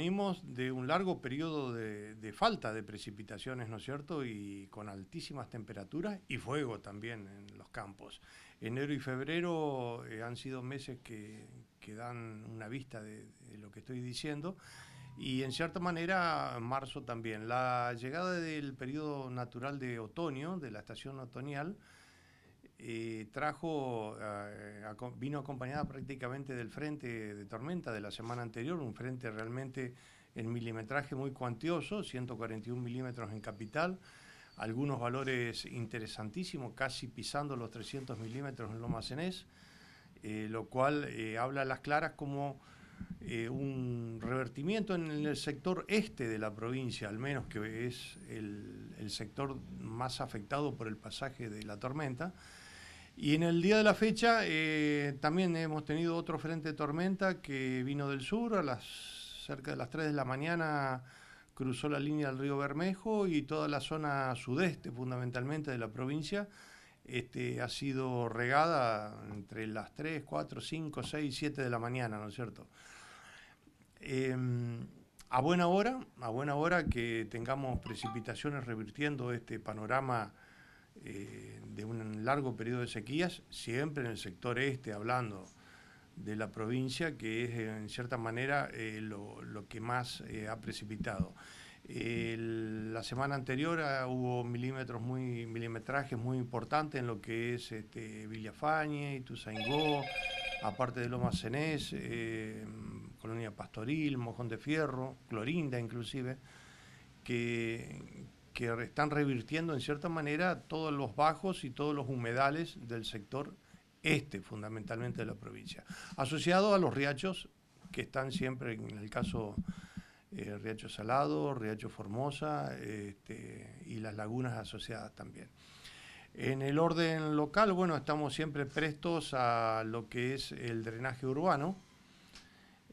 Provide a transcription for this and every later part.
venimos de un largo periodo de, falta de precipitaciones, ¿no es cierto? Y con altísimas temperaturas y fuego también en los campos. Enero y febrero eh, han sido meses que, dan una vista de, de lo que estoy diciendo y en cierta manera marzo también. La llegada del periodo natural de otoño, de la estación otoñal, eh, trajo, eh, vino acompañada prácticamente del frente de tormenta de la semana anterior, un frente realmente en milimetraje muy cuantioso, 141 milímetros en capital, algunos valores interesantísimos, casi pisando los 300 milímetros en Loma Cenés, eh, lo cual habla a las claras como un revertimiento en el sector este de la provincia, al menos que es el, el sector más afectado por el pasaje de la tormenta y en el día de la fecha eh, también hemos tenido otro frente de tormenta que vino del sur, a las cerca de las 3 de la mañana cruzó la línea del río Bermejo y toda la zona sudeste fundamentalmente de la provincia este, ha sido regada entre las 3, 4, 5, 6, 7 de la mañana, ¿no es cierto? Em, a buena hora, a buena hora que tengamos precipitaciones revirtiendo este panorama eh, de un largo periodo de sequías, siempre en el sector este, hablando de la provincia, que es eh, en cierta manera eh, lo, lo, que más ha precipitado. la semana anterior ah, hubo milímetros muy, milimetrajes muy importantes en lo que es este, Villafañe, Ituzaingó, aparte de Loma Cenés, Colonia Pastoril, Mojón de Fierro, Clorinda inclusive, que, que están revirtiendo en cierta manera todos los bajos y todos los humedales del sector este, fundamentalmente de la provincia, asociado a los riachos que están siempre, en el caso eh, Riacho Salado, Riacho Formosa este, y las lagunas asociadas también. En el orden local, bueno, estamos siempre prestos a lo que es el drenaje urbano.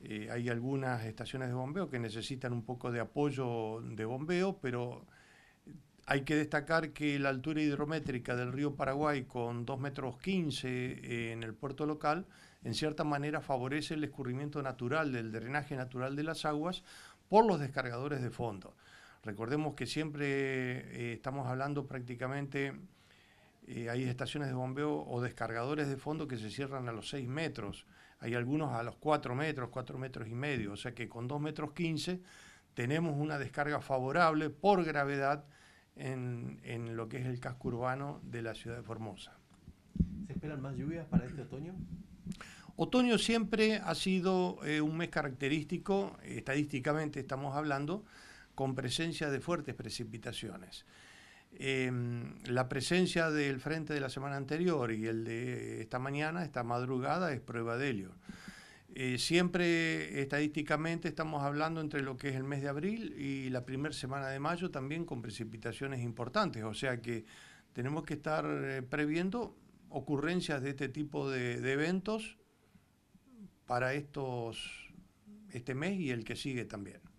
Eh, hay algunas estaciones de bombeo que necesitan un poco de apoyo de bombeo, pero hay que destacar que la altura hidrométrica del río Paraguay con 2 metros 15 eh, en el puerto local, en cierta manera favorece el escurrimiento natural del drenaje natural de las aguas por los descargadores de fondo. Recordemos que siempre eh, estamos hablando prácticamente, eh, hay estaciones de bombeo o descargadores de fondo que se cierran a los 6 metros, hay algunos a los 4 metros, 4 metros y medio, o sea que con 2 metros 15 tenemos una descarga favorable por gravedad en, lo que es el casco urbano de la ciudad de Formosa. ¿Se esperan más lluvias para este otoño? Otoño siempre ha sido eh, un mes característico, estadísticamente estamos hablando, con presencia de fuertes precipitaciones. Em, la presencia del frente de la semana anterior y el de esta mañana, esta madrugada, es prueba de ello. Eh, siempre estadísticamente estamos hablando entre lo que es el mes de abril y la primera semana de mayo también con precipitaciones importantes, o sea que tenemos que estar eh, previendo ocurrencias de este tipo de, de, eventos para estos este mes y el que sigue también.